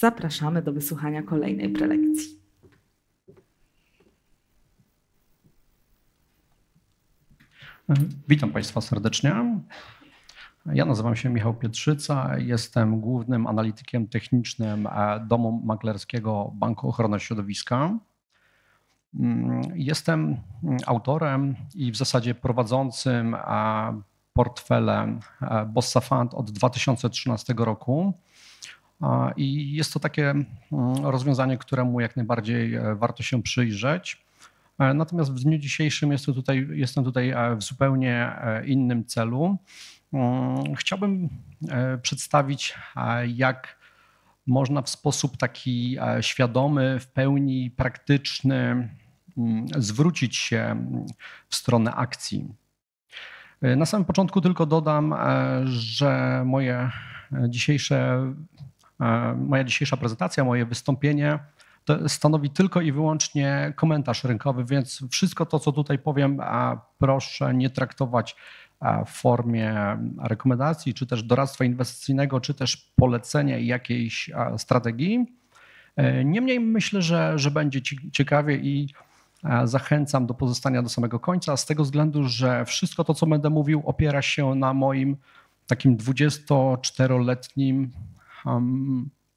Zapraszamy do wysłuchania kolejnej prelekcji. Witam Państwa serdecznie. Ja nazywam się Michał Pietrzyca, jestem głównym analitykiem technicznym domu maklerskiego Banku Ochrony Środowiska. Jestem autorem i w zasadzie prowadzącym portfele Bossa Fund od 2013 roku. I jest to takie mm, rozwiązanie, któremu jak najbardziej e, warto się przyjrzeć. E, natomiast w dniu dzisiejszym jestem tutaj, jestem tutaj e, w zupełnie innym celu. Mm, chciałbym przedstawić, jak można w sposób taki świadomy, w pełni praktyczny mm, zwrócić się w stronę akcji. Na samym początku tylko dodam, że moje dzisiejsze E, moja dzisiejsza prezentacja, moje wystąpienie stanowi tylko i wyłącznie komentarz rynkowy, więc wszystko to, co tutaj powiem, proszę nie traktować e, w formie rekomendacji, czy też doradztwa inwestycyjnego, czy też polecenia jakiejś e, strategii. Niemniej myślę, że, że będzie ciekawie i zachęcam do pozostania do samego końca, z tego względu, że wszystko to, co będę mówił, opiera się na moim takim 24-letnim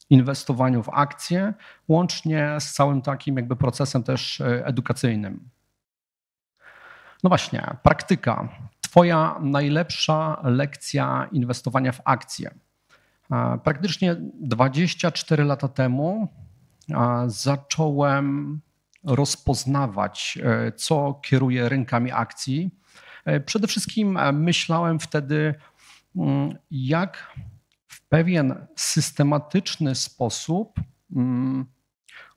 inwestowaniu w akcje, łącznie z całym takim jakby procesem też e, edukacyjnym. No właśnie, praktyka. Twoja najlepsza lekcja inwestowania w akcje. E, praktycznie 24 lata temu e, zacząłem rozpoznawać, co kieruje rynkami akcji. Przede wszystkim myślałem wtedy, mm, jak pewien systematyczny sposób mm,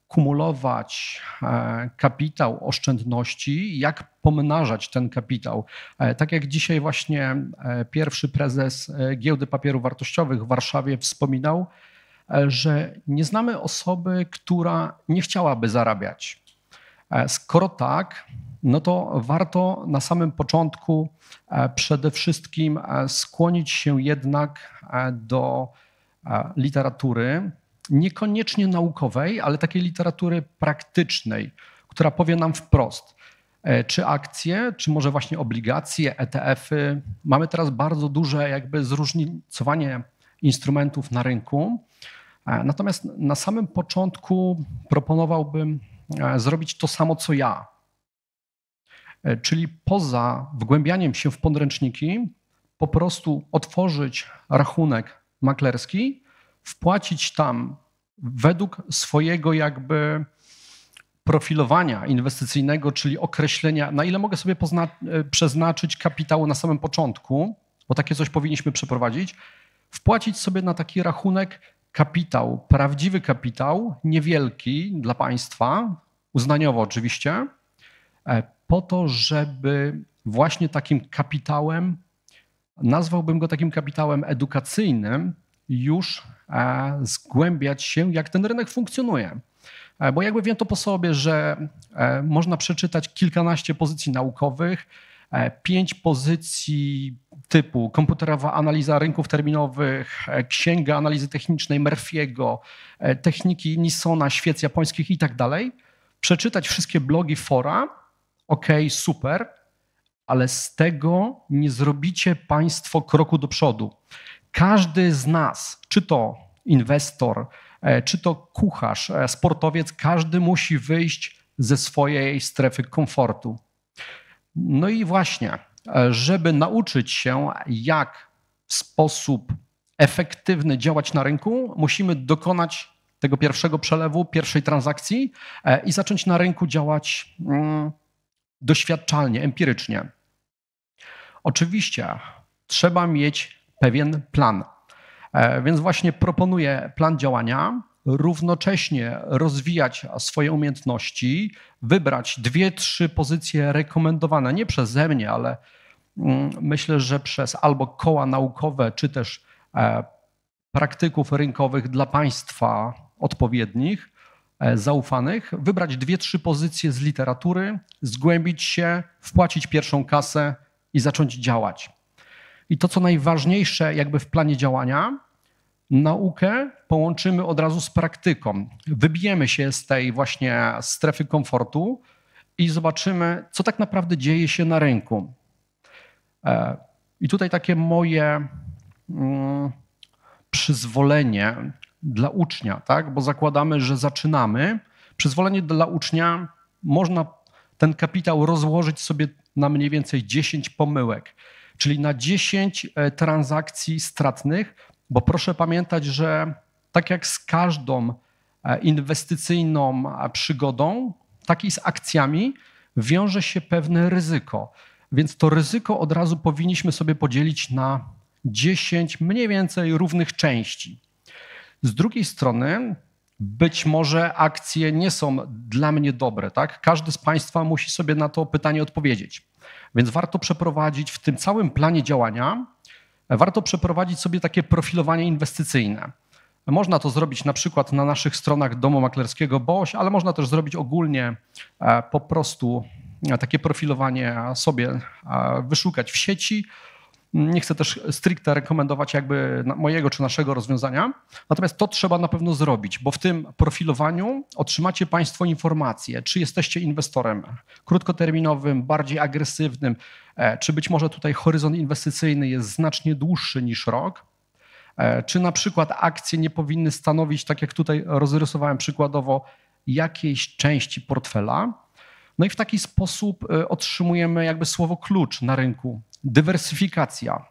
kumulować e, kapitał oszczędności, jak pomnażać ten kapitał. E, tak jak dzisiaj właśnie e, pierwszy prezes Giełdy Papierów Wartościowych w Warszawie wspominał, że nie znamy osoby, która nie chciałaby zarabiać. Skoro tak, no to warto na samym początku e, przede wszystkim e, skłonić się jednak e, do literatury, niekoniecznie naukowej, ale takiej literatury praktycznej, która powie nam wprost, czy akcje, czy może właśnie obligacje, ETF-y. Mamy teraz bardzo duże jakby zróżnicowanie instrumentów na rynku. Natomiast na samym początku proponowałbym zrobić to samo co ja, E, czyli poza wgłębianiem się w podręczniki, po prostu otworzyć rachunek maklerski, wpłacić tam według swojego jakby profilowania inwestycyjnego, czyli określenia, na ile mogę sobie e, przeznaczyć kapitału na samym początku, bo takie coś powinniśmy przeprowadzić, wpłacić sobie na taki rachunek kapitał, prawdziwy kapitał, niewielki dla państwa, uznaniowo oczywiście, e, po to, żeby właśnie takim kapitałem, nazwałbym go takim kapitałem edukacyjnym, już e, zgłębiać się, jak ten rynek funkcjonuje. E, bo jakby wiem to po sobie, że e, można przeczytać kilkanaście pozycji naukowych, pięć pozycji typu komputerowa analiza rynków terminowych, księga analizy technicznej Murphy'ego, techniki Nissona, świec japońskich i tak dalej, przeczytać wszystkie blogi, fora, ok, super, ale z tego nie zrobicie Państwo kroku do przodu. Każdy z nas, czy to inwestor, e, czy to kucharz, e, sportowiec, każdy musi wyjść ze swojej strefy komfortu. No i właśnie, e, żeby nauczyć się, jak w sposób efektywny działać na rynku, musimy dokonać tego pierwszego przelewu, pierwszej transakcji i zacząć na rynku działać. Hmm, doświadczalnie, empirycznie. Oczywiście trzeba mieć pewien plan. E, więc właśnie proponuję plan działania, równocześnie rozwijać swoje umiejętności, wybrać dwie, trzy pozycje rekomendowane nie przeze mnie, ale mm, myślę, że przez albo koła naukowe, czy też e, praktyków rynkowych dla państwa odpowiednich, E, zaufanych, wybrać dwie, trzy pozycje z literatury, zgłębić się, wpłacić pierwszą kasę i zacząć działać. I to, co najważniejsze, jakby w planie działania, naukę połączymy od razu z praktyką. Wybijemy się z tej właśnie strefy komfortu i zobaczymy, co tak naprawdę dzieje się na rynku. E, I tutaj takie moje mm, przyzwolenie dla ucznia, tak? bo zakładamy, że zaczynamy. Przyzwolenie dla ucznia można ten kapitał rozłożyć sobie na mniej więcej 10 pomyłek, czyli na 10 e, transakcji stratnych, bo proszę pamiętać, że tak jak z każdą e, inwestycyjną przygodą, tak i z akcjami wiąże się pewne ryzyko. Więc to ryzyko od razu powinniśmy sobie podzielić na 10 mniej więcej równych części. Z drugiej strony, być może akcje nie są dla mnie dobre, tak? Każdy z Państwa musi sobie na to pytanie odpowiedzieć. Więc warto przeprowadzić w tym całym planie działania, warto przeprowadzić sobie takie profilowanie inwestycyjne. Można to zrobić na przykład na naszych stronach domu maklerskiego BOŚ, ale można też zrobić ogólnie e, po prostu e, takie profilowanie sobie, wyszukać w sieci, nie chcę też stricte rekomendować jakby mojego czy naszego rozwiązania, natomiast to trzeba na pewno zrobić, bo w tym profilowaniu otrzymacie Państwo informacje, czy jesteście inwestorem krótkoterminowym, bardziej agresywnym, e, czy być może tutaj horyzont inwestycyjny jest znacznie dłuższy niż rok, e, czy na przykład akcje nie powinny stanowić, tak jak tutaj rozrysowałem przykładowo, jakiejś części portfela, no i w taki sposób e, otrzymujemy jakby słowo klucz na rynku dywersyfikacja.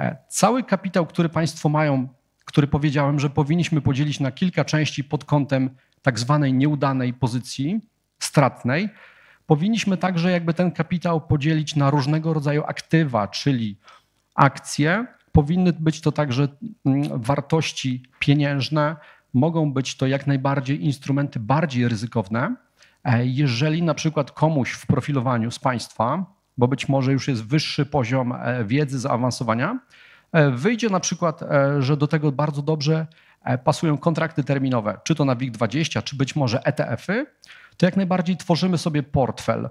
E, cały kapitał, który państwo mają, który powiedziałem, że powinniśmy podzielić na kilka części pod kątem tak zwanej nieudanej pozycji stratnej, powinniśmy także jakby ten kapitał podzielić na różnego rodzaju aktywa, czyli akcje. Powinny być to także mm, wartości pieniężne, mogą być to jak najbardziej instrumenty bardziej ryzykowne, E, jeżeli na przykład komuś w profilowaniu z Państwa, bo być może już jest wyższy poziom e, wiedzy, zaawansowania, e, wyjdzie na przykład, że do tego bardzo dobrze pasują kontrakty terminowe, czy to na WIG20, czy być może ETF-y, to jak najbardziej tworzymy sobie portfel.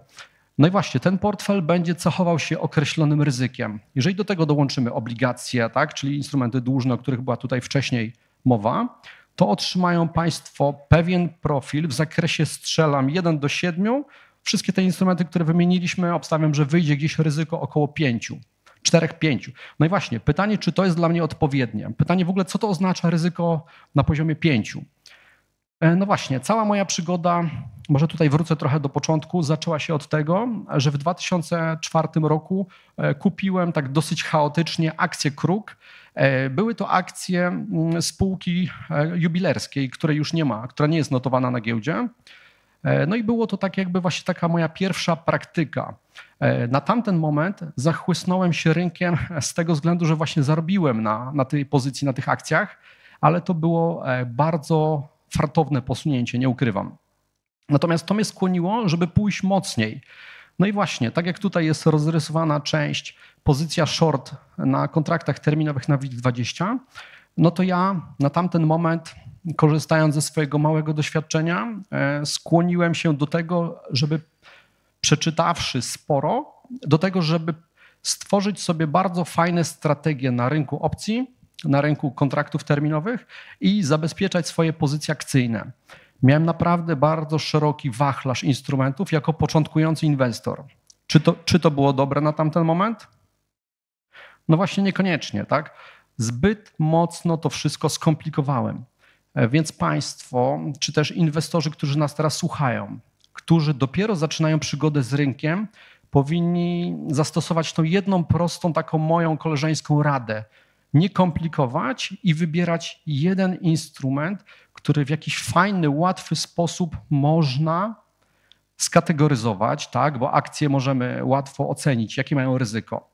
No i właśnie, ten portfel będzie cechował się określonym ryzykiem. Jeżeli do tego dołączymy obligacje, tak, czyli instrumenty dłużne, o których była tutaj wcześniej mowa, to otrzymają Państwo pewien profil w zakresie strzelam 1 do 7. Wszystkie te instrumenty, które wymieniliśmy, obstawiam, że wyjdzie gdzieś ryzyko około 5. 4-5. No i właśnie, pytanie, czy to jest dla mnie odpowiednie? Pytanie w ogóle, co to oznacza ryzyko na poziomie 5? E, no właśnie, cała moja przygoda, może tutaj wrócę trochę do początku, zaczęła się od tego, że w 2004 roku e, kupiłem tak dosyć chaotycznie akcje Kruk. E, były to akcje spółki jubilerskiej, której już nie ma, która nie jest notowana na giełdzie. No i było to tak jakby właśnie taka moja pierwsza praktyka. Na tamten moment zachłysnąłem się rynkiem z tego względu, że właśnie zarobiłem na, na tej pozycji, na tych akcjach, ale to było bardzo fartowne posunięcie, nie ukrywam. Natomiast to mnie skłoniło, żeby pójść mocniej. No i właśnie, tak jak tutaj jest rozrysowana część, pozycja short na kontraktach terminowych na WIG20, no to ja na tamten moment, korzystając ze swojego małego doświadczenia, e, skłoniłem się do tego, żeby przeczytawszy sporo, do tego, żeby stworzyć sobie bardzo fajne strategie na rynku opcji, na rynku kontraktów terminowych i zabezpieczać swoje pozycje akcyjne. Miałem naprawdę bardzo szeroki wachlarz instrumentów jako początkujący inwestor. Czy to, czy to było dobre na tamten moment? No właśnie niekoniecznie, tak? Zbyt mocno to wszystko skomplikowałem. E, więc państwo, czy też inwestorzy, którzy nas teraz słuchają, którzy dopiero zaczynają przygodę z rynkiem, powinni zastosować tą jedną prostą, taką moją koleżeńską radę – nie komplikować i wybierać jeden instrument, który w jakiś fajny, łatwy sposób można skategoryzować, tak? bo akcje możemy łatwo ocenić, jakie mają ryzyko.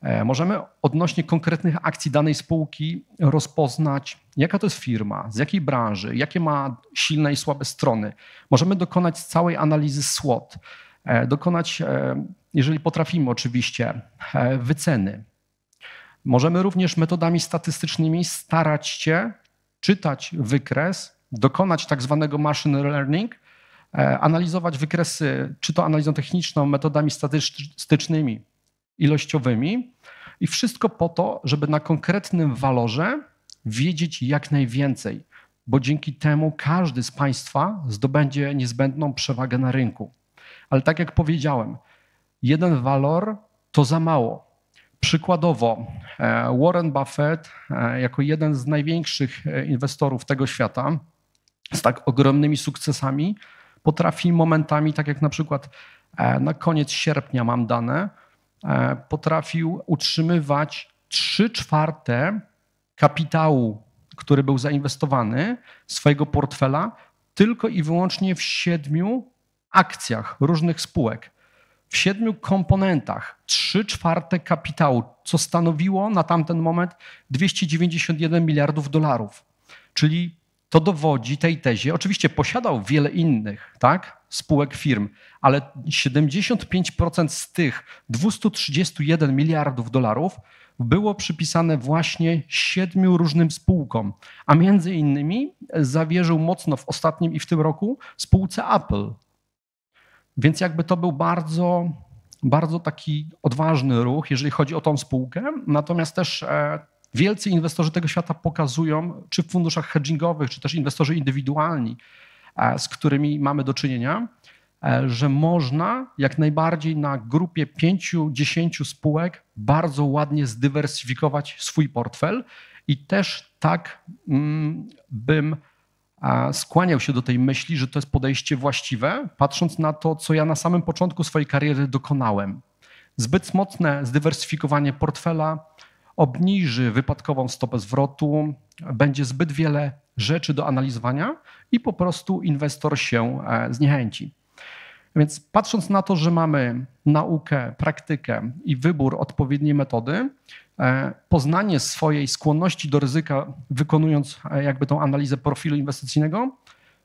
E, możemy odnośnie konkretnych akcji danej spółki rozpoznać, jaka to jest firma, z jakiej branży, jakie ma silne i słabe strony. Możemy dokonać całej analizy SWOT, e, dokonać, e, jeżeli potrafimy oczywiście, wyceny Możemy również metodami statystycznymi starać się czytać wykres, dokonać tak zwanego machine learning, e, analizować wykresy, czy to analizą techniczną, metodami statystycznymi, ilościowymi i wszystko po to, żeby na konkretnym walorze wiedzieć jak najwięcej, bo dzięki temu każdy z Państwa zdobędzie niezbędną przewagę na rynku. Ale tak jak powiedziałem, jeden walor to za mało. Przykładowo e, Warren Buffett, e, jako jeden z największych e, inwestorów tego świata, z tak ogromnymi sukcesami, potrafi momentami, tak jak na przykład na koniec sierpnia mam dane, potrafił utrzymywać 3 czwarte kapitału, który był zainwestowany, swojego portfela, tylko i wyłącznie w siedmiu akcjach różnych spółek w siedmiu komponentach trzy czwarte kapitału, co stanowiło na tamten moment 291 miliardów dolarów. Czyli to dowodzi tej tezie. Oczywiście posiadał wiele innych tak, spółek firm, ale 75% z tych 231 miliardów dolarów było przypisane właśnie siedmiu różnym spółkom, a między innymi zawierzył mocno w ostatnim i w tym roku spółce Apple więc jakby to był bardzo, bardzo taki odważny ruch, jeżeli chodzi o tą spółkę. Natomiast też e, wielcy inwestorzy tego świata pokazują, czy w funduszach hedgingowych, czy też inwestorzy indywidualni, e, z którymi mamy do czynienia, e, że można jak najbardziej na grupie 5-10 spółek bardzo ładnie zdywersyfikować swój portfel i też tak mm, bym skłaniał się do tej myśli, że to jest podejście właściwe, patrząc na to, co ja na samym początku swojej kariery dokonałem. Zbyt mocne zdywersyfikowanie portfela obniży wypadkową stopę zwrotu, będzie zbyt wiele rzeczy do analizowania i po prostu inwestor się e, zniechęci. Więc patrząc na to, że mamy naukę, praktykę i wybór odpowiedniej metody, e, poznanie swojej skłonności do ryzyka, wykonując e, jakby tą analizę profilu inwestycyjnego,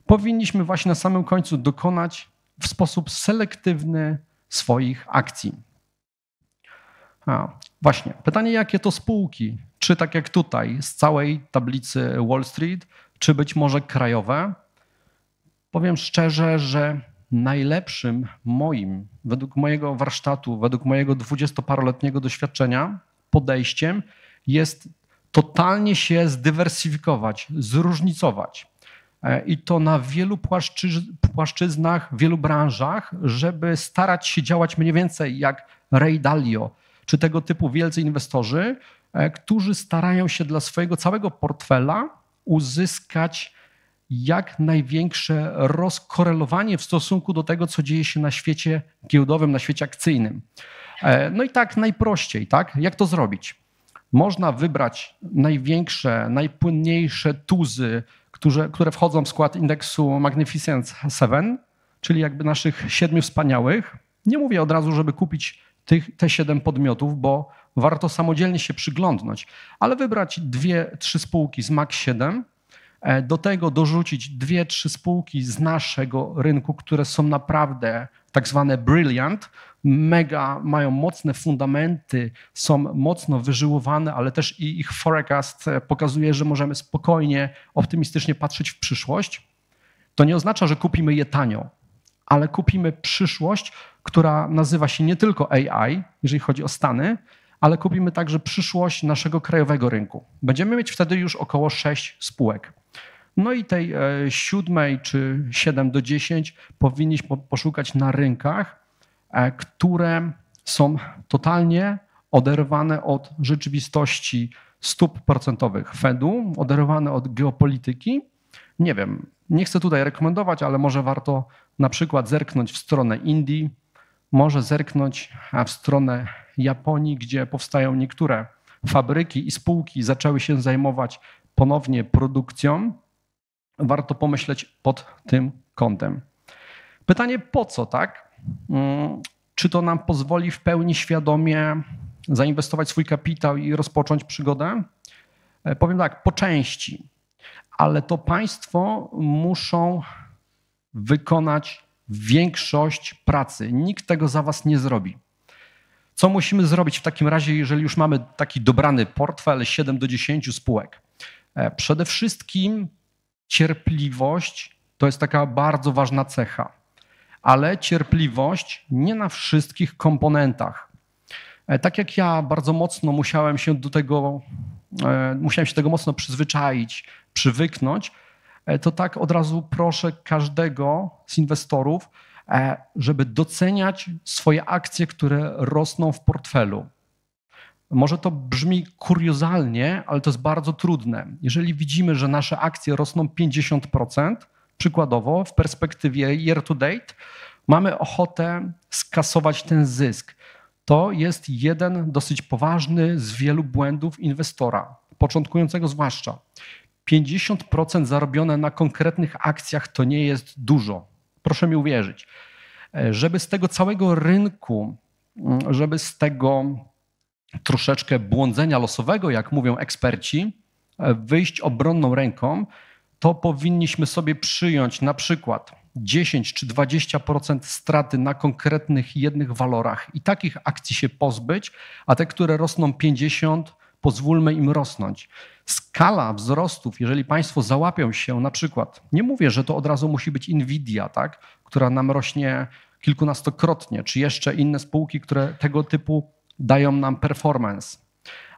powinniśmy właśnie na samym końcu dokonać w sposób selektywny swoich akcji. A, właśnie, pytanie, jakie to spółki? Czy tak jak tutaj, z całej tablicy Wall Street, czy być może krajowe? Powiem szczerze, że najlepszym moim, według mojego warsztatu, według mojego dwudziestoparoletniego doświadczenia, podejściem jest totalnie się zdywersyfikować, zróżnicować. E, I to na wielu płaszczyznach, wielu branżach, żeby starać się działać mniej więcej jak Ray Dalio czy tego typu wielcy inwestorzy, e, którzy starają się dla swojego całego portfela uzyskać jak największe rozkorelowanie w stosunku do tego, co dzieje się na świecie giełdowym, na świecie akcyjnym. E, no i tak najprościej, tak? Jak to zrobić? Można wybrać największe, najpłynniejsze tuzy, które, które wchodzą w skład indeksu Magnificent 7, czyli jakby naszych siedmiu wspaniałych. Nie mówię od razu, żeby kupić tych, te siedem podmiotów, bo warto samodzielnie się przyglądnąć, ale wybrać dwie, trzy spółki z MAG 7, E, do tego dorzucić dwie, trzy spółki z naszego rynku, które są naprawdę tak zwane brilliant, mega, mają mocne fundamenty, są mocno wyżyłowane, ale też i ich forecast e, pokazuje, że możemy spokojnie, optymistycznie patrzeć w przyszłość. To nie oznacza, że kupimy je tanio, ale kupimy przyszłość, która nazywa się nie tylko AI, jeżeli chodzi o Stany, ale kupimy także przyszłość naszego krajowego rynku. Będziemy mieć wtedy już około sześć spółek. No i tej e, siódmej czy 7 do 10 powinniśmy poszukać na rynkach, e, które są totalnie oderwane od rzeczywistości stóp procentowych Fedu, oderwane od geopolityki. Nie wiem, nie chcę tutaj rekomendować, ale może warto na przykład zerknąć w stronę Indii, może zerknąć e, w stronę Japonii, gdzie powstają niektóre fabryki i spółki zaczęły się zajmować ponownie produkcją warto pomyśleć pod tym kątem. Pytanie po co, tak? Mm, czy to nam pozwoli w pełni świadomie zainwestować swój kapitał i rozpocząć przygodę? E, powiem tak, po części, ale to państwo muszą wykonać większość pracy. Nikt tego za was nie zrobi. Co musimy zrobić w takim razie, jeżeli już mamy taki dobrany portfel 7 do 10 spółek? E, przede wszystkim cierpliwość to jest taka bardzo ważna cecha, ale cierpliwość nie na wszystkich komponentach. E, tak jak ja bardzo mocno musiałem się do tego, e, musiałem się tego mocno przyzwyczaić, przywyknąć, e, to tak od razu proszę każdego z inwestorów, żeby doceniać swoje akcje, które rosną w portfelu. Może to brzmi kuriozalnie, ale to jest bardzo trudne. Jeżeli widzimy, że nasze akcje rosną 50%, przykładowo w perspektywie year to date, mamy ochotę skasować ten zysk. To jest jeden dosyć poważny z wielu błędów inwestora, początkującego zwłaszcza. 50% zarobione na konkretnych akcjach to nie jest dużo. Proszę mi uwierzyć. E, żeby z tego całego rynku, mm, żeby z tego troszeczkę błądzenia losowego, jak mówią eksperci, e, wyjść obronną ręką, to powinniśmy sobie przyjąć na przykład 10 czy 20% straty na konkretnych jednych walorach i takich akcji się pozbyć, a te, które rosną 50, pozwólmy im rosnąć. Skala wzrostów, jeżeli państwo załapią się na przykład, nie mówię, że to od razu musi być Nvidia, tak, która nam rośnie kilkunastokrotnie, czy jeszcze inne spółki, które tego typu dają nam performance.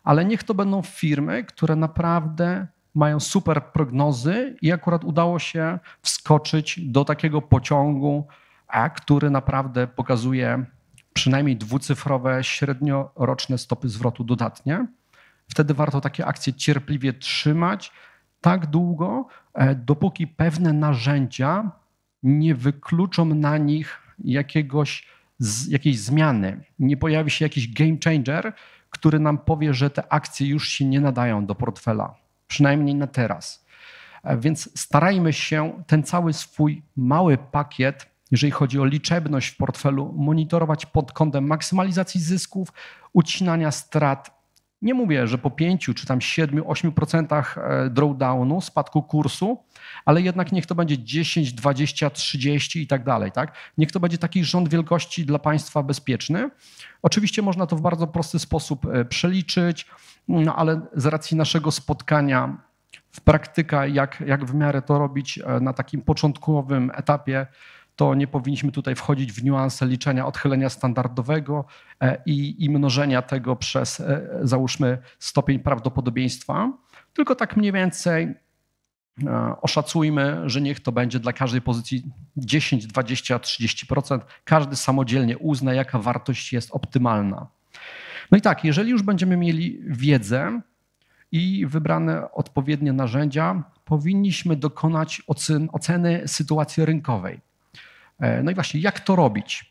Ale niech to będą firmy, które naprawdę mają super prognozy i akurat udało się wskoczyć do takiego pociągu, a który naprawdę pokazuje przynajmniej dwucyfrowe średnioroczne stopy zwrotu dodatnie. Wtedy warto takie akcje cierpliwie trzymać tak długo, e, dopóki pewne narzędzia nie wykluczą na nich jakiegoś jakiejś zmiany, nie pojawi się jakiś game changer, który nam powie, że te akcje już się nie nadają do portfela, przynajmniej na teraz. E, więc starajmy się ten cały swój mały pakiet, jeżeli chodzi o liczebność w portfelu, monitorować pod kątem maksymalizacji zysków, ucinania strat nie mówię, że po 5 czy tam 7, 8% e, drawdownu, spadku kursu, ale jednak niech to będzie 10, 20, 30 i tak dalej. Tak? Niech to będzie taki rząd wielkości dla państwa bezpieczny. Oczywiście można to w bardzo prosty sposób e, przeliczyć, no ale z racji naszego spotkania w praktyka, jak, jak w miarę to robić e, na takim początkowym etapie, to nie powinniśmy tutaj wchodzić w niuanse liczenia odchylenia standardowego e, i, i mnożenia tego przez, e, załóżmy, stopień prawdopodobieństwa, tylko tak mniej więcej e, oszacujmy, że niech to będzie dla każdej pozycji 10, 20, 30%. Każdy samodzielnie uzna, jaka wartość jest optymalna. No i tak, jeżeli już będziemy mieli wiedzę i wybrane odpowiednie narzędzia, powinniśmy dokonać ocen, oceny sytuacji rynkowej. E, no i właśnie, jak to robić?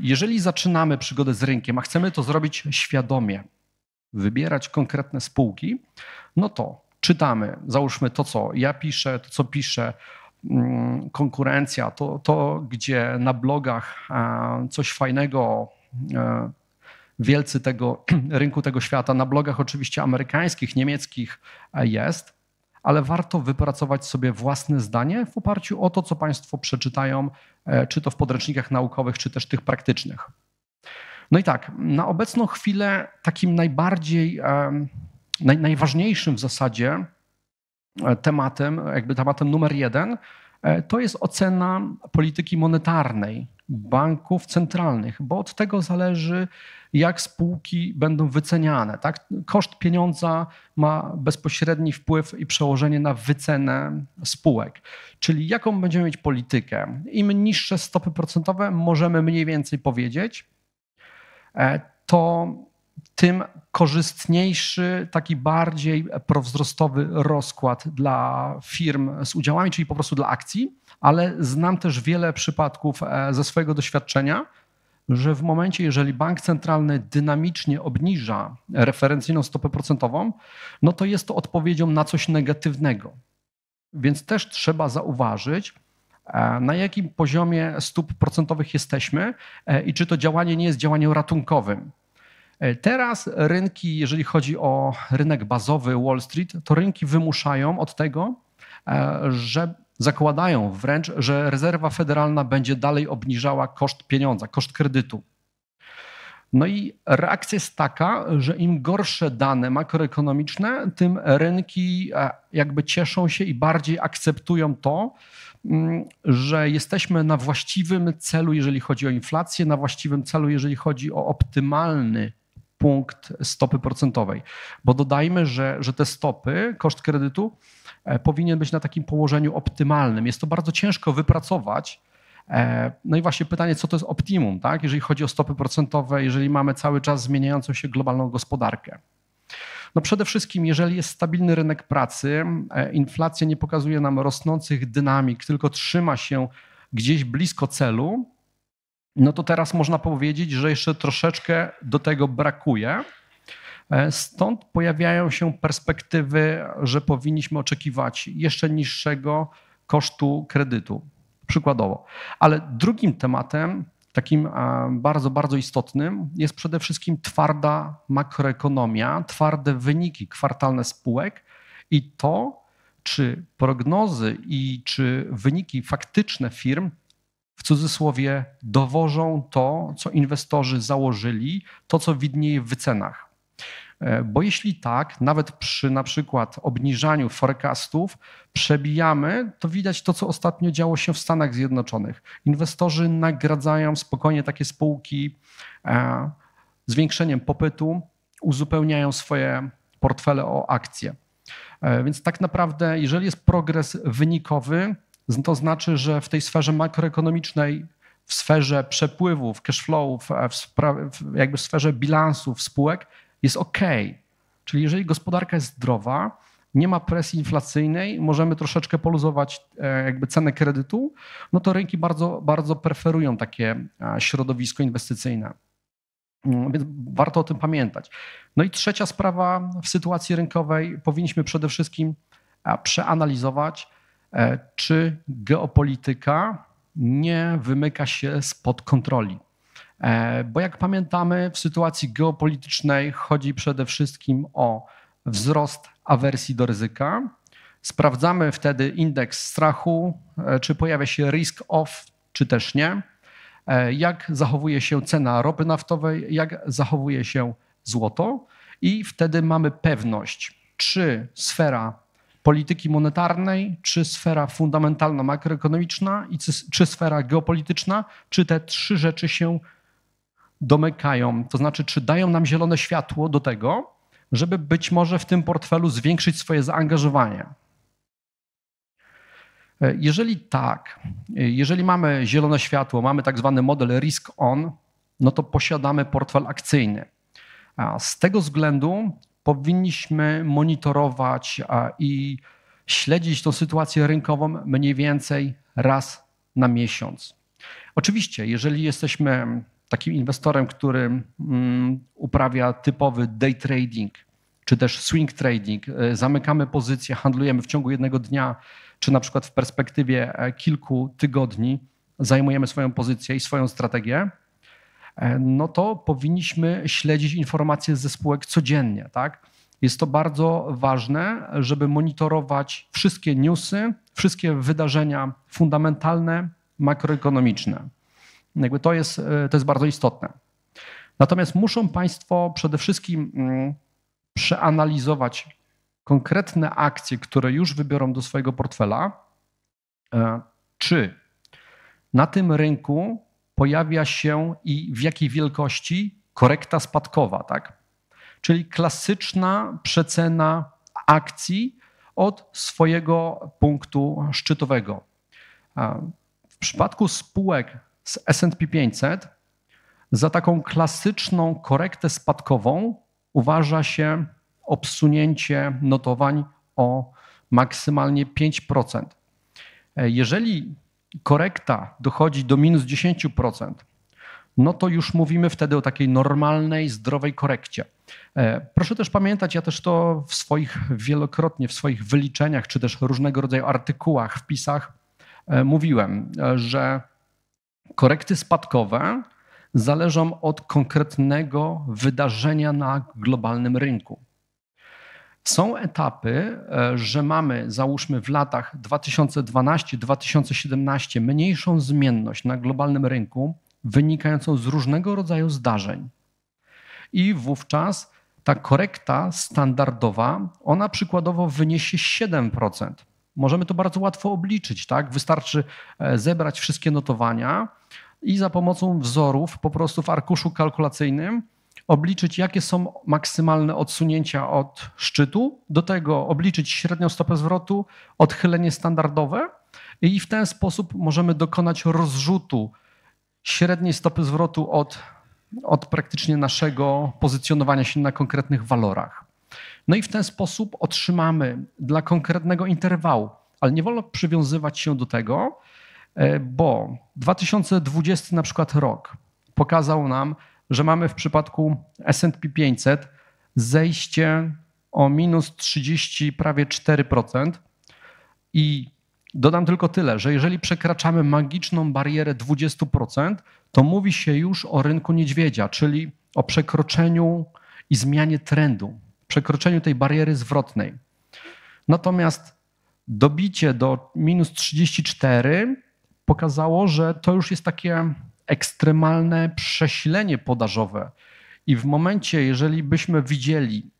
Jeżeli zaczynamy przygodę z rynkiem, a chcemy to zrobić świadomie, wybierać konkretne spółki, no to czytamy, załóżmy to, co ja piszę, to, co pisze mm, konkurencja, to, to gdzie na blogach coś fajnego e, wielcy tego rynku, tego świata. Na blogach oczywiście amerykańskich, niemieckich e, jest ale warto wypracować sobie własne zdanie w oparciu o to, co Państwo przeczytają, e, czy to w podręcznikach naukowych, czy też tych praktycznych. No i tak, na obecną chwilę takim najbardziej, naj, najważniejszym w zasadzie e, tematem, jakby tematem numer jeden, e, to jest ocena polityki monetarnej banków centralnych, bo od tego zależy, jak spółki będą wyceniane. Tak? Koszt pieniądza ma bezpośredni wpływ i przełożenie na wycenę spółek, czyli jaką będziemy mieć politykę. Im niższe stopy procentowe możemy mniej więcej powiedzieć, e, to tym korzystniejszy, taki bardziej prowzrostowy rozkład dla firm z udziałami, czyli po prostu dla akcji ale znam też wiele przypadków e, ze swojego doświadczenia, że w momencie, jeżeli bank centralny dynamicznie obniża referencyjną stopę procentową, no to jest to odpowiedzią na coś negatywnego. Więc też trzeba zauważyć, e, na jakim poziomie stóp procentowych jesteśmy e, i czy to działanie nie jest działaniem ratunkowym. Teraz rynki, jeżeli chodzi o rynek bazowy Wall Street, to rynki wymuszają od tego, że Zakładają wręcz, że rezerwa federalna będzie dalej obniżała koszt pieniądza, koszt kredytu. No i reakcja jest taka, że im gorsze dane makroekonomiczne, tym rynki e, jakby cieszą się i bardziej akceptują to, mm, że jesteśmy na właściwym celu, jeżeli chodzi o inflację, na właściwym celu, jeżeli chodzi o optymalny punkt stopy procentowej. Bo dodajmy, że, że te stopy, koszt kredytu, E, powinien być na takim położeniu optymalnym. Jest to bardzo ciężko wypracować. E, no i właśnie pytanie, co to jest optimum, tak? jeżeli chodzi o stopy procentowe, jeżeli mamy cały czas zmieniającą się globalną gospodarkę. No przede wszystkim, jeżeli jest stabilny rynek pracy, e, inflacja nie pokazuje nam rosnących dynamik, tylko trzyma się gdzieś blisko celu, no to teraz można powiedzieć, że jeszcze troszeczkę do tego brakuje. E, stąd pojawiają się perspektywy, że powinniśmy oczekiwać jeszcze niższego kosztu kredytu, przykładowo. Ale drugim tematem, takim e, bardzo, bardzo istotnym, jest przede wszystkim twarda makroekonomia, twarde wyniki kwartalne spółek i to, czy prognozy i czy wyniki faktyczne firm w cudzysłowie dowożą to, co inwestorzy założyli, to, co widnieje w wycenach. E, bo jeśli tak, nawet przy na przykład obniżaniu forecastów przebijamy, to widać to, co ostatnio działo się w Stanach Zjednoczonych. Inwestorzy nagradzają spokojnie takie spółki e, zwiększeniem popytu, uzupełniają swoje portfele o akcje. E, więc tak naprawdę, jeżeli jest progres wynikowy, to znaczy, że w tej sferze makroekonomicznej, w sferze przepływów, cashflowów, w, jakby w sferze bilansów spółek jest ok. Czyli jeżeli gospodarka jest zdrowa, nie ma presji inflacyjnej, możemy troszeczkę poluzować e, jakby cenę kredytu, no to rynki bardzo, bardzo preferują takie e, środowisko inwestycyjne. Mm, więc warto o tym pamiętać. No i trzecia sprawa w sytuacji rynkowej powinniśmy przede wszystkim e, przeanalizować, czy geopolityka nie wymyka się spod kontroli. E, bo jak pamiętamy, w sytuacji geopolitycznej chodzi przede wszystkim o wzrost awersji do ryzyka. Sprawdzamy wtedy indeks strachu, e, czy pojawia się risk off, czy też nie, e, jak zachowuje się cena ropy naftowej, jak zachowuje się złoto, i wtedy mamy pewność, czy sfera polityki monetarnej, czy sfera fundamentalna makroekonomiczna, czy sfera geopolityczna, czy te trzy rzeczy się domykają? To znaczy, czy dają nam zielone światło do tego, żeby być może w tym portfelu zwiększyć swoje zaangażowanie? Jeżeli tak, jeżeli mamy zielone światło, mamy tak zwany model risk on, no to posiadamy portfel akcyjny. Z tego względu powinniśmy monitorować i śledzić tą sytuację rynkową mniej więcej raz na miesiąc. Oczywiście, jeżeli jesteśmy takim inwestorem, który mm, uprawia typowy day trading czy też swing trading, e, zamykamy pozycje, handlujemy w ciągu jednego dnia, czy na przykład w perspektywie e, kilku tygodni zajmujemy swoją pozycję i swoją strategię, e, no to powinniśmy śledzić informacje ze spółek codziennie. Tak? Jest to bardzo ważne, żeby monitorować wszystkie newsy, wszystkie wydarzenia fundamentalne, makroekonomiczne. Jakby to, jest, e, to jest bardzo istotne. Natomiast muszą Państwo przede wszystkim mm, przeanalizować konkretne akcje, które już wybiorą do swojego portfela, e, czy na tym rynku pojawia się i w jakiej wielkości korekta spadkowa, tak? Czyli klasyczna przecena akcji od swojego punktu szczytowego. E, w przypadku spółek z S&P 500 za taką klasyczną korektę spadkową uważa się obsunięcie notowań o maksymalnie 5%. Jeżeli korekta dochodzi do minus 10%, no to już mówimy wtedy o takiej normalnej, zdrowej korekcie. E, proszę też pamiętać, ja też to w swoich wielokrotnie, w swoich wyliczeniach, czy też różnego rodzaju artykułach, wpisach e, mówiłem, e, że Korekty spadkowe zależą od konkretnego wydarzenia na globalnym rynku. Są etapy, e, że mamy, załóżmy w latach 2012-2017, mniejszą zmienność na globalnym rynku wynikającą z różnego rodzaju zdarzeń. I wówczas ta korekta standardowa, ona przykładowo wyniesie 7% możemy to bardzo łatwo obliczyć. Tak? Wystarczy e, zebrać wszystkie notowania i za pomocą wzorów po prostu w arkuszu kalkulacyjnym obliczyć, jakie są maksymalne odsunięcia od szczytu, do tego obliczyć średnią stopę zwrotu, odchylenie standardowe i w ten sposób możemy dokonać rozrzutu średniej stopy zwrotu od, od praktycznie naszego pozycjonowania się na konkretnych walorach. No i w ten sposób otrzymamy dla konkretnego interwału, ale nie wolno przywiązywać się do tego, e, bo 2020 na przykład rok pokazał nam, że mamy w przypadku S&P 500 zejście o minus 30, prawie 4%. I dodam tylko tyle, że jeżeli przekraczamy magiczną barierę 20%, to mówi się już o rynku niedźwiedzia, czyli o przekroczeniu i zmianie trendu przekroczeniu tej bariery zwrotnej. Natomiast dobicie do minus 34 pokazało, że to już jest takie ekstremalne przesilenie podażowe. I w momencie, jeżeli byśmy widzieli,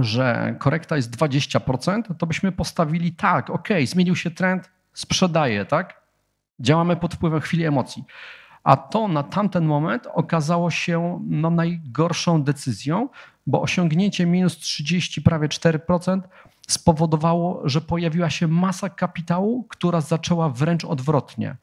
że korekta jest 20%, to byśmy postawili tak, ok, zmienił się trend, sprzedaję, tak? Działamy pod wpływem chwili emocji a to na tamten moment okazało się no, najgorszą decyzją, bo osiągnięcie minus 30, prawie 4% spowodowało, że pojawiła się masa kapitału, która zaczęła wręcz odwrotnie.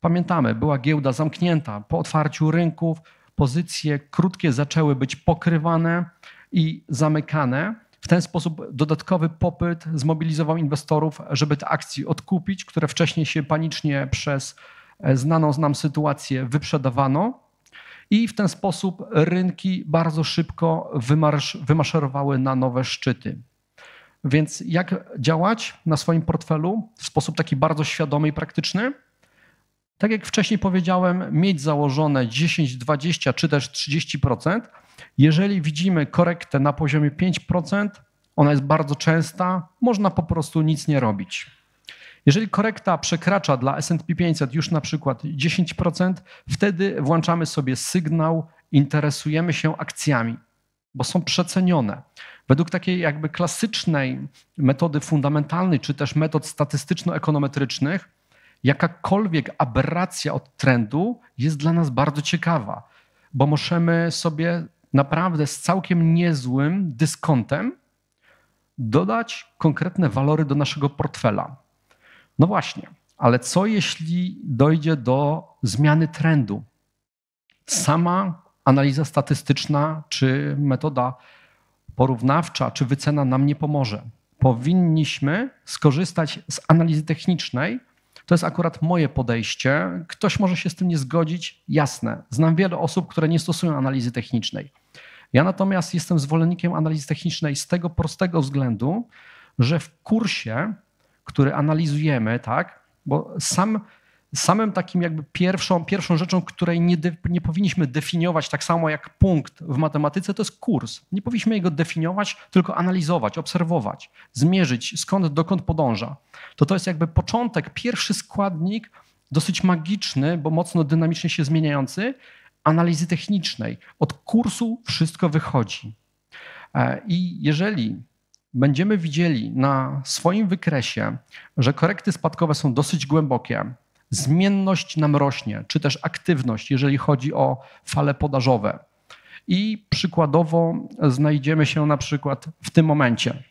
Pamiętamy, była giełda zamknięta. Po otwarciu rynków pozycje krótkie zaczęły być pokrywane i zamykane. W ten sposób dodatkowy popyt zmobilizował inwestorów, żeby te akcje odkupić, które wcześniej się panicznie przez E, znaną znam sytuację wyprzedawano i w ten sposób rynki bardzo szybko wymarsz, wymaszerowały na nowe szczyty. Więc jak działać na swoim portfelu w sposób taki bardzo świadomy i praktyczny? Tak jak wcześniej powiedziałem, mieć założone 10, 20 czy też 30%. Jeżeli widzimy korektę na poziomie 5%, ona jest bardzo częsta, można po prostu nic nie robić. Jeżeli korekta przekracza dla S&P 500 już na przykład 10%, wtedy włączamy sobie sygnał interesujemy się akcjami, bo są przecenione. Według takiej jakby klasycznej metody fundamentalnej, czy też metod statystyczno-ekonometrycznych, jakakolwiek aberracja od trendu jest dla nas bardzo ciekawa, bo możemy sobie naprawdę z całkiem niezłym dyskontem dodać konkretne walory do naszego portfela. No właśnie, ale co jeśli dojdzie do zmiany trendu? Sama analiza statystyczna, czy metoda porównawcza, czy wycena nam nie pomoże. Powinniśmy skorzystać z analizy technicznej. To jest akurat moje podejście. Ktoś może się z tym nie zgodzić, jasne. Znam wiele osób, które nie stosują analizy technicznej. Ja natomiast jestem zwolennikiem analizy technicznej z tego prostego względu, że w kursie który analizujemy, tak? Bo sam, samym takim jakby pierwszą, pierwszą rzeczą, której nie, de, nie powinniśmy definiować tak samo jak punkt w matematyce, to jest kurs. Nie powinniśmy jego definiować, tylko analizować, obserwować, zmierzyć, skąd, dokąd podąża. To to jest jakby początek, pierwszy składnik, dosyć magiczny, bo mocno dynamicznie się zmieniający, analizy technicznej. Od kursu wszystko wychodzi. E, I jeżeli będziemy widzieli na swoim wykresie, że korekty spadkowe są dosyć głębokie. Zmienność nam rośnie, czy też aktywność, jeżeli chodzi o fale podażowe. I przykładowo znajdziemy się na przykład w tym momencie.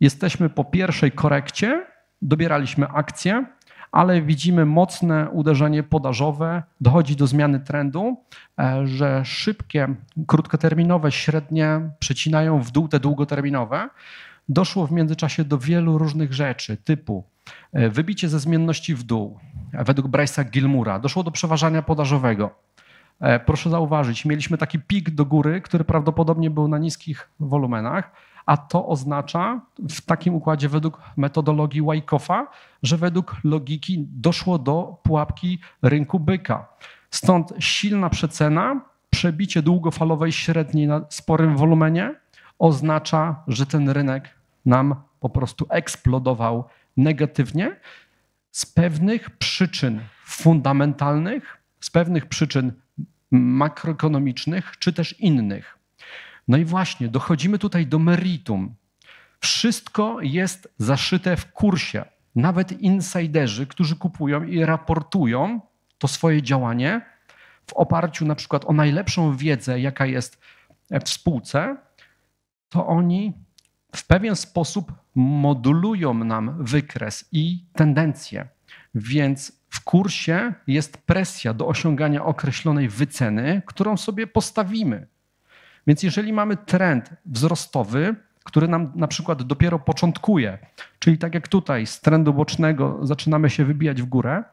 Jesteśmy po pierwszej korekcie, dobieraliśmy akcję, ale widzimy mocne uderzenie podażowe, dochodzi do zmiany trendu, e, że szybkie, krótkoterminowe, średnie przecinają w dół te długoterminowe. Doszło w międzyczasie do wielu różnych rzeczy, typu e, wybicie ze zmienności w dół. E, według Bryce'a Gilmura doszło do przeważania podażowego. Proszę zauważyć, mieliśmy taki pik do góry, który prawdopodobnie był na niskich wolumenach a to oznacza w takim układzie według metodologii Wyckoff'a, że według logiki doszło do pułapki rynku byka. Stąd silna przecena, przebicie długofalowej średniej na sporym wolumenie oznacza, że ten rynek nam po prostu eksplodował negatywnie z pewnych przyczyn fundamentalnych, z pewnych przyczyn makroekonomicznych czy też innych. No i właśnie, dochodzimy tutaj do meritum. Wszystko jest zaszyte w kursie. Nawet insiderzy, którzy kupują i raportują to swoje działanie w oparciu na przykład o najlepszą wiedzę, jaka jest w spółce, to oni w pewien sposób modulują nam wykres i tendencje. Więc w kursie jest presja do osiągania określonej wyceny, którą sobie postawimy. Więc jeżeli mamy trend wzrostowy, który nam na przykład dopiero początkuje, czyli tak jak tutaj z trendu bocznego zaczynamy się wybijać w górę,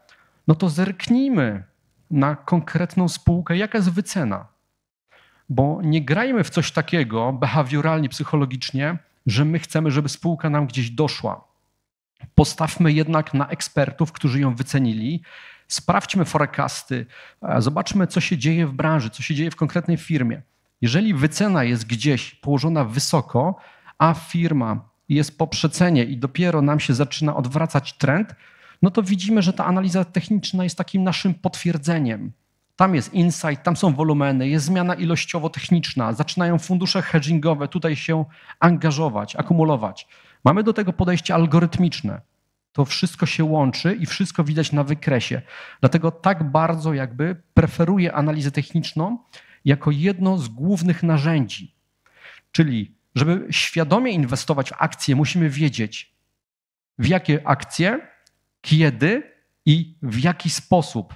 no to zerknijmy na konkretną spółkę, jaka jest wycena. Bo nie grajmy w coś takiego behawioralnie, psychologicznie, że my chcemy, żeby spółka nam gdzieś doszła. Postawmy jednak na ekspertów, którzy ją wycenili. Sprawdźmy forecasty, e, zobaczmy, co się dzieje w branży, co się dzieje w konkretnej firmie. Jeżeli wycena jest gdzieś położona wysoko, a firma jest po przecenie i dopiero nam się zaczyna odwracać trend, no to widzimy, że ta analiza techniczna jest takim naszym potwierdzeniem. Tam jest insight, tam są wolumeny, jest zmiana ilościowo-techniczna, zaczynają fundusze hedgingowe tutaj się angażować, akumulować. Mamy do tego podejście algorytmiczne. To wszystko się łączy i wszystko widać na wykresie. Dlatego tak bardzo jakby preferuję analizę techniczną, jako jedno z głównych narzędzi. Czyli, żeby świadomie inwestować w akcje, musimy wiedzieć, w jakie akcje, kiedy i w jaki sposób.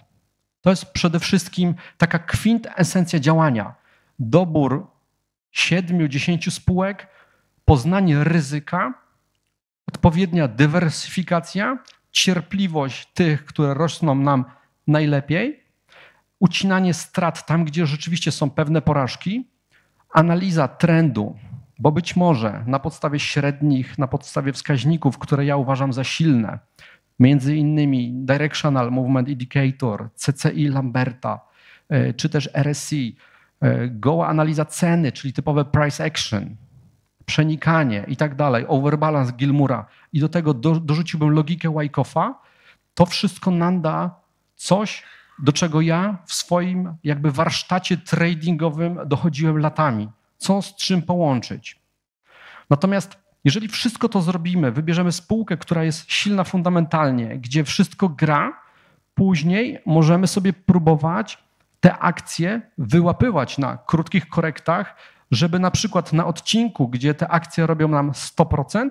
To jest przede wszystkim taka kwintesencja działania. Dobór siedmiu, dziesięciu spółek, poznanie ryzyka, odpowiednia dywersyfikacja, cierpliwość tych, które rosną nam najlepiej ucinanie strat tam, gdzie rzeczywiście są pewne porażki, analiza trendu, bo być może na podstawie średnich, na podstawie wskaźników, które ja uważam za silne, między innymi Directional Movement Indicator, CCI Lamberta, e, czy też RSI, e, goła analiza ceny, czyli typowe price action, przenikanie i tak dalej, overbalance Gilmura i do tego dorzuciłbym logikę Wyckoff'a, to wszystko nam da coś, do czego ja w swoim jakby warsztacie tradingowym dochodziłem latami. Co z czym połączyć? Natomiast jeżeli wszystko to zrobimy, wybierzemy spółkę, która jest silna fundamentalnie, gdzie wszystko gra, później możemy sobie próbować te akcje wyłapywać na krótkich korektach, żeby na przykład na odcinku, gdzie te akcje robią nam 100%,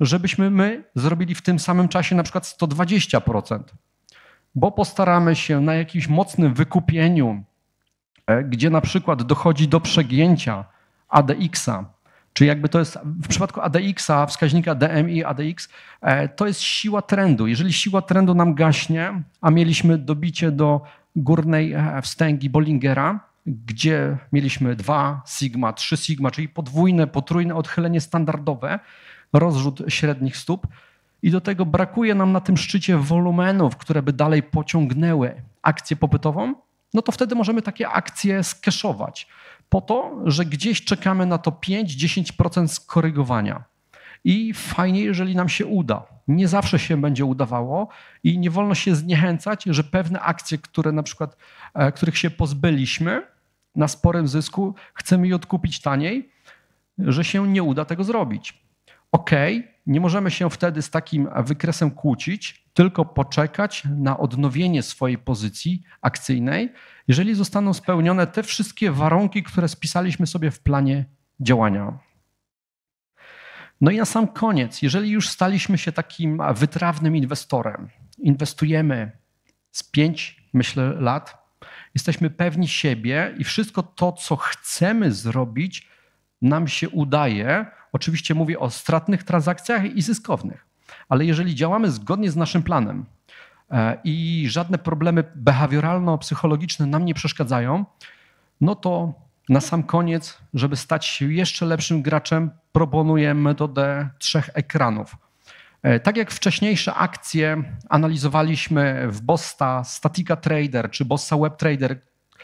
żebyśmy my zrobili w tym samym czasie na przykład 120% bo postaramy się na jakimś mocnym wykupieniu, e, gdzie na przykład dochodzi do przegięcia ADX-a, Czyli jakby to jest w przypadku ADX-a, wskaźnika DMI ADX, e, to jest siła trendu. Jeżeli siła trendu nam gaśnie, a mieliśmy dobicie do górnej e, wstęgi Bollingera, gdzie mieliśmy 2 sigma, 3 sigma, czyli podwójne, potrójne odchylenie standardowe, rozrzut średnich stóp, i do tego brakuje nam na tym szczycie wolumenów, które by dalej pociągnęły akcję popytową, no to wtedy możemy takie akcje skeszować po to, że gdzieś czekamy na to 5-10% skorygowania. I fajnie, jeżeli nam się uda. Nie zawsze się będzie udawało i nie wolno się zniechęcać, że pewne akcje, które na przykład, e, których się pozbyliśmy na sporym zysku, chcemy je odkupić taniej, że się nie uda tego zrobić. OK, nie możemy się wtedy z takim wykresem kłócić, tylko poczekać na odnowienie swojej pozycji akcyjnej, jeżeli zostaną spełnione te wszystkie warunki, które spisaliśmy sobie w planie działania. No i na sam koniec, jeżeli już staliśmy się takim wytrawnym inwestorem, inwestujemy z 5, myślę, lat, jesteśmy pewni siebie i wszystko to, co chcemy zrobić, nam się udaje, oczywiście mówię o stratnych transakcjach i zyskownych, ale jeżeli działamy zgodnie z naszym planem e, i żadne problemy behawioralno-psychologiczne nam nie przeszkadzają, no to na sam koniec, żeby stać się jeszcze lepszym graczem, proponuję metodę trzech ekranów. E, tak jak wcześniejsze akcje analizowaliśmy w Bosta Statica Trader czy Bossa Web Trader,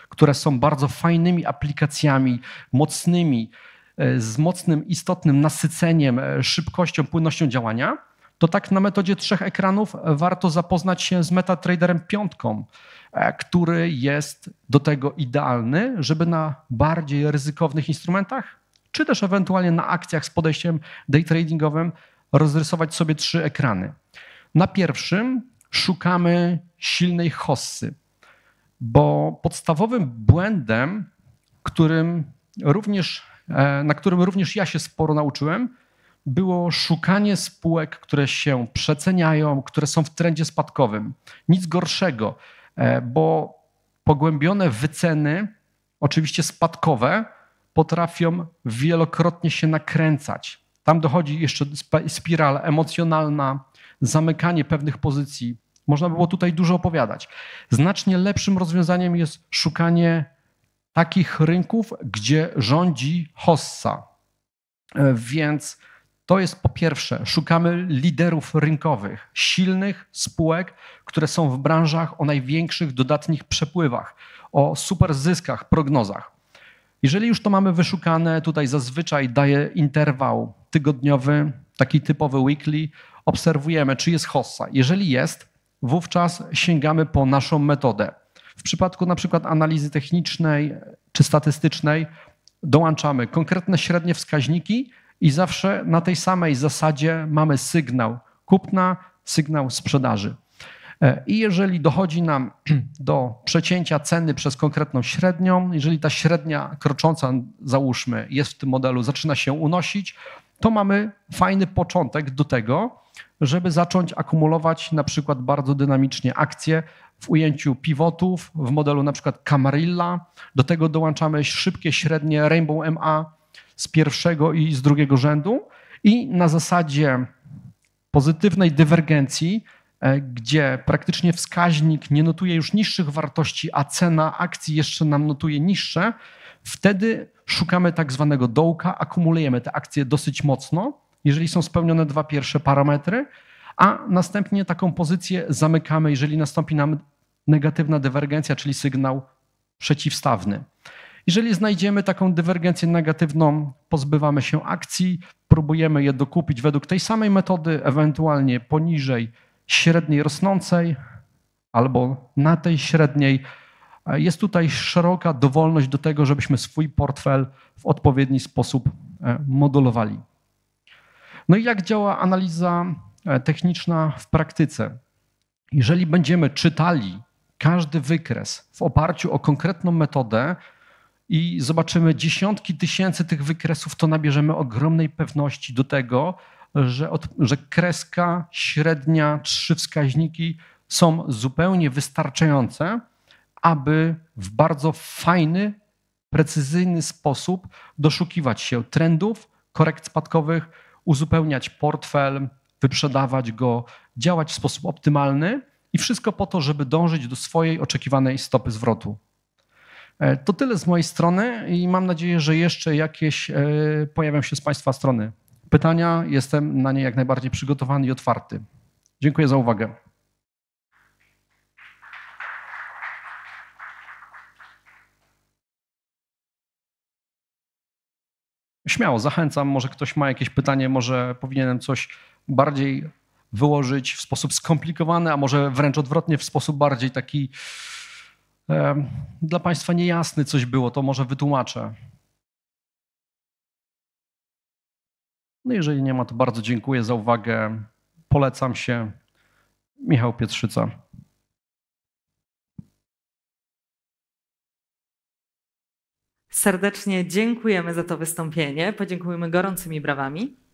które są bardzo fajnymi aplikacjami, mocnymi, E, z mocnym, istotnym nasyceniem, e, szybkością, płynnością działania, to tak na metodzie trzech ekranów e, warto zapoznać się z MetaTraderem piątką, który jest do tego idealny, żeby na bardziej ryzykownych instrumentach, czy też ewentualnie na akcjach z podejściem day tradingowym rozrysować sobie trzy ekrany. Na pierwszym szukamy silnej hossy, bo podstawowym błędem, którym również E, na którym również ja się sporo nauczyłem, było szukanie spółek, które się przeceniają, które są w trendzie spadkowym. Nic gorszego, e, bo pogłębione wyceny, oczywiście spadkowe, potrafią wielokrotnie się nakręcać. Tam dochodzi jeszcze spirala emocjonalna, zamykanie pewnych pozycji. Można było tutaj dużo opowiadać. Znacznie lepszym rozwiązaniem jest szukanie takich rynków, gdzie rządzi hossa. E, więc to jest po pierwsze, szukamy liderów rynkowych, silnych spółek, które są w branżach o największych dodatnich przepływach, o super zyskach, prognozach. Jeżeli już to mamy wyszukane, tutaj zazwyczaj daje interwał tygodniowy, taki typowy weekly, obserwujemy, czy jest hossa. Jeżeli jest, wówczas sięgamy po naszą metodę. W przypadku na przykład analizy technicznej czy statystycznej dołączamy konkretne średnie wskaźniki i zawsze na tej samej zasadzie mamy sygnał kupna, sygnał sprzedaży. E, I jeżeli dochodzi nam do przecięcia ceny przez konkretną średnią, jeżeli ta średnia krocząca, załóżmy, jest w tym modelu, zaczyna się unosić, to mamy fajny początek do tego, żeby zacząć akumulować na przykład bardzo dynamicznie akcje w ujęciu pivotów, w modelu na przykład Camarilla. Do tego dołączamy szybkie, średnie Rainbow MA z pierwszego i z drugiego rzędu i na zasadzie pozytywnej dywergencji, e, gdzie praktycznie wskaźnik nie notuje już niższych wartości, a cena akcji jeszcze nam notuje niższe, wtedy szukamy tak zwanego dołka, akumulujemy te akcje dosyć mocno, jeżeli są spełnione dwa pierwsze parametry – a następnie taką pozycję zamykamy, jeżeli nastąpi nam negatywna dywergencja, czyli sygnał przeciwstawny. Jeżeli znajdziemy taką dywergencję negatywną, pozbywamy się akcji, próbujemy je dokupić według tej samej metody, ewentualnie poniżej średniej rosnącej albo na tej średniej. Jest tutaj szeroka dowolność do tego, żebyśmy swój portfel w odpowiedni sposób e, modulowali. No i jak działa analiza E, techniczna w praktyce. Jeżeli będziemy czytali każdy wykres w oparciu o konkretną metodę i zobaczymy dziesiątki tysięcy tych wykresów, to nabierzemy ogromnej pewności do tego, że, od, że kreska, średnia, trzy wskaźniki są zupełnie wystarczające, aby w bardzo fajny, precyzyjny sposób doszukiwać się trendów, korekt spadkowych, uzupełniać portfel, wyprzedawać go, działać w sposób optymalny i wszystko po to, żeby dążyć do swojej oczekiwanej stopy zwrotu. E, to tyle z mojej strony i mam nadzieję, że jeszcze jakieś e, pojawią się z Państwa strony. Pytania, jestem na nie jak najbardziej przygotowany i otwarty. Dziękuję za uwagę. Śmiało, zachęcam, może ktoś ma jakieś pytanie, może powinienem coś bardziej wyłożyć w sposób skomplikowany, a może wręcz odwrotnie, w sposób bardziej taki e, dla Państwa niejasny coś było, to może wytłumaczę. No jeżeli nie ma, to bardzo dziękuję za uwagę. Polecam się. Michał Pietrzyca. Serdecznie dziękujemy za to wystąpienie. Podziękujemy gorącymi brawami.